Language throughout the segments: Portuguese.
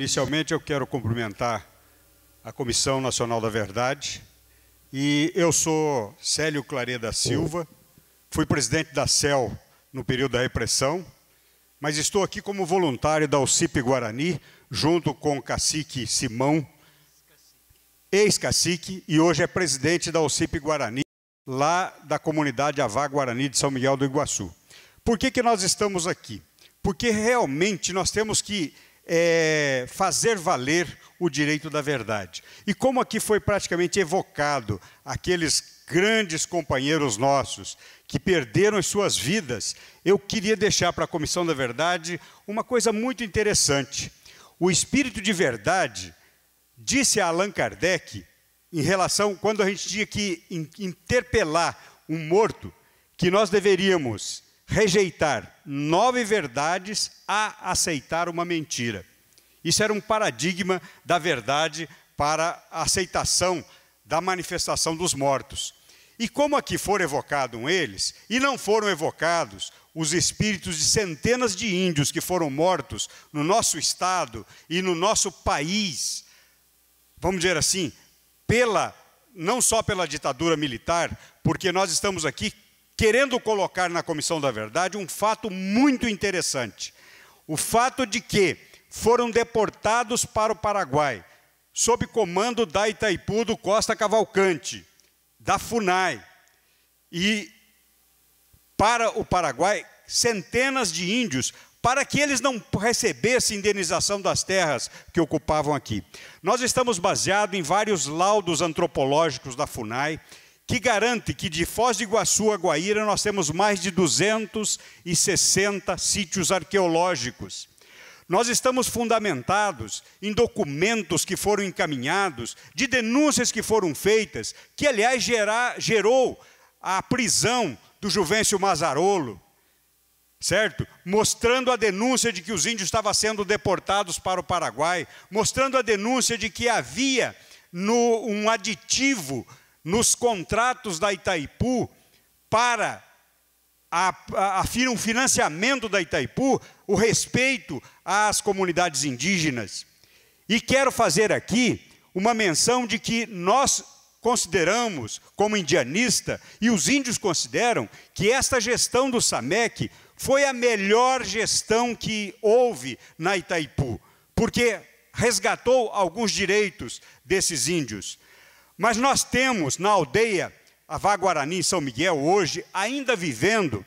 Inicialmente, eu quero cumprimentar a Comissão Nacional da Verdade. E eu sou Célio Clareda Silva, fui presidente da CEL no período da repressão, mas estou aqui como voluntário da UCIP Guarani, junto com o cacique Simão, ex-cacique, e hoje é presidente da UCIP Guarani, lá da comunidade Avá Guarani de São Miguel do Iguaçu. Por que, que nós estamos aqui? Porque realmente nós temos que é, fazer valer o direito da verdade. E como aqui foi praticamente evocado aqueles grandes companheiros nossos que perderam as suas vidas, eu queria deixar para a Comissão da Verdade uma coisa muito interessante. O espírito de verdade, disse a Allan Kardec, em relação quando a gente tinha que interpelar um morto, que nós deveríamos rejeitar nove verdades a aceitar uma mentira. Isso era um paradigma da verdade para a aceitação da manifestação dos mortos. E como aqui foram evocados eles, e não foram evocados os espíritos de centenas de índios que foram mortos no nosso estado e no nosso país, vamos dizer assim, pela não só pela ditadura militar, porque nós estamos aqui querendo colocar na Comissão da Verdade um fato muito interessante. O fato de que foram deportados para o Paraguai, sob comando da Itaipu do Costa Cavalcante, da FUNAI, e para o Paraguai centenas de índios para que eles não recebessem indenização das terras que ocupavam aqui. Nós estamos baseados em vários laudos antropológicos da FUNAI que garante que de Foz de Iguaçu a Guaíra nós temos mais de 260 sítios arqueológicos. Nós estamos fundamentados em documentos que foram encaminhados, de denúncias que foram feitas, que aliás gerar, gerou a prisão do Juvencio Mazarolo, certo? Mostrando a denúncia de que os índios estavam sendo deportados para o Paraguai, mostrando a denúncia de que havia no, um aditivo nos contratos da Itaipu para a, a, a, um financiamento da Itaipu o respeito às comunidades indígenas. E quero fazer aqui uma menção de que nós consideramos, como indianista, e os índios consideram, que esta gestão do SAMEC foi a melhor gestão que houve na Itaipu, porque resgatou alguns direitos desses índios. Mas nós temos na aldeia Avá Guarani, em São Miguel, hoje, ainda vivendo,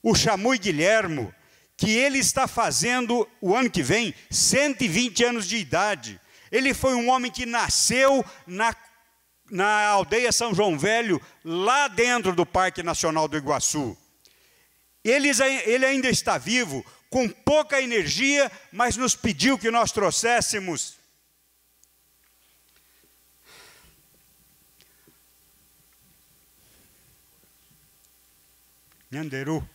o Chamui Guilhermo, que ele está fazendo o ano que vem 120 anos de idade. Ele foi um homem que nasceu na, na aldeia São João Velho, lá dentro do Parque Nacional do Iguaçu. Ele, ele ainda está vivo, com pouca energia, mas nos pediu que nós trouxéssemos Nhanderu.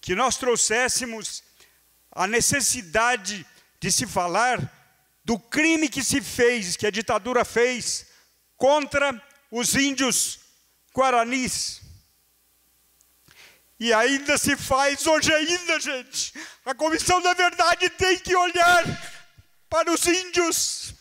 Que nós trouxéssemos a necessidade de se falar do crime que se fez, que a ditadura fez contra os índios guaranis. E ainda se faz hoje ainda, gente. A Comissão da Verdade tem que olhar para os índios,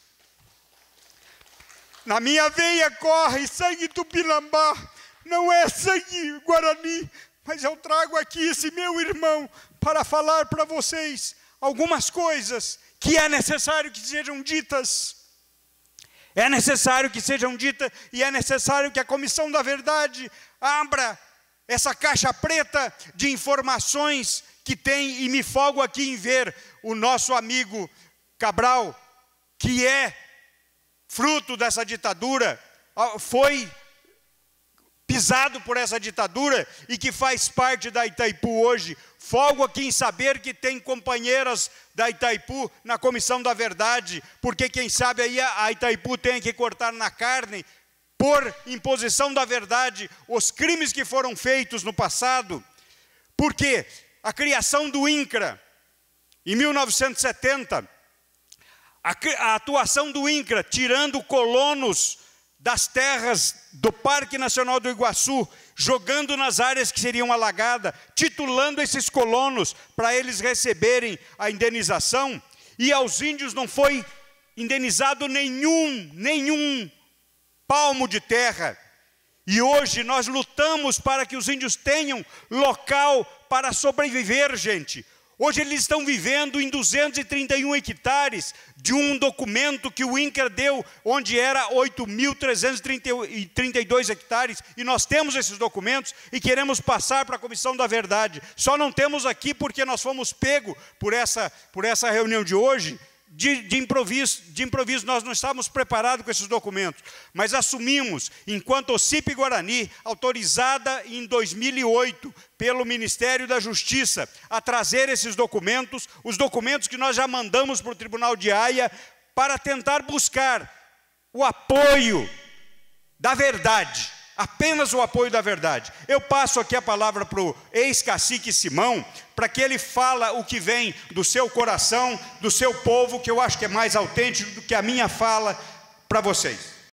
na minha veia corre sangue tupinambá, não é sangue guarani, mas eu trago aqui esse meu irmão para falar para vocês algumas coisas que é necessário que sejam ditas. É necessário que sejam ditas e é necessário que a Comissão da Verdade abra essa caixa preta de informações que tem, e me folgo aqui em ver o nosso amigo Cabral, que é fruto dessa ditadura, foi pisado por essa ditadura e que faz parte da Itaipu hoje. Folgo aqui em saber que tem companheiras da Itaipu na Comissão da Verdade, porque quem sabe aí a Itaipu tem que cortar na carne por imposição da verdade os crimes que foram feitos no passado. Porque a criação do INCRA em 1970 a, atuação do INCRA, tirando colonos das terras do Parque Nacional do Iguaçu, jogando nas áreas que seriam alagadas, titulando esses colonos para eles receberem a indenização, e aos índios não foi indenizado nenhum, nenhum palmo de terra. E hoje nós lutamos para que os índios tenham local para sobreviver, gente. Hoje eles estão vivendo em 231 hectares de um documento que o INCRA deu, onde era 8.332 hectares, e nós temos esses documentos e queremos passar para a Comissão da Verdade. Só não temos aqui porque nós fomos pego por essa, por essa reunião de hoje, de, de, improviso, de improviso, nós não estávamos preparados com esses documentos, mas assumimos, enquanto OCIP Guarani, autorizada em 2008 pelo Ministério da Justiça a trazer esses documentos, os documentos que nós já mandamos para o Tribunal de Haia, para tentar buscar o apoio da verdade apenas o apoio da verdade. Eu passo aqui a palavra para o ex-cacique Simão, para que ele fala o que vem do seu coração, do seu povo, que eu acho que é mais autêntico do que a minha fala para vocês.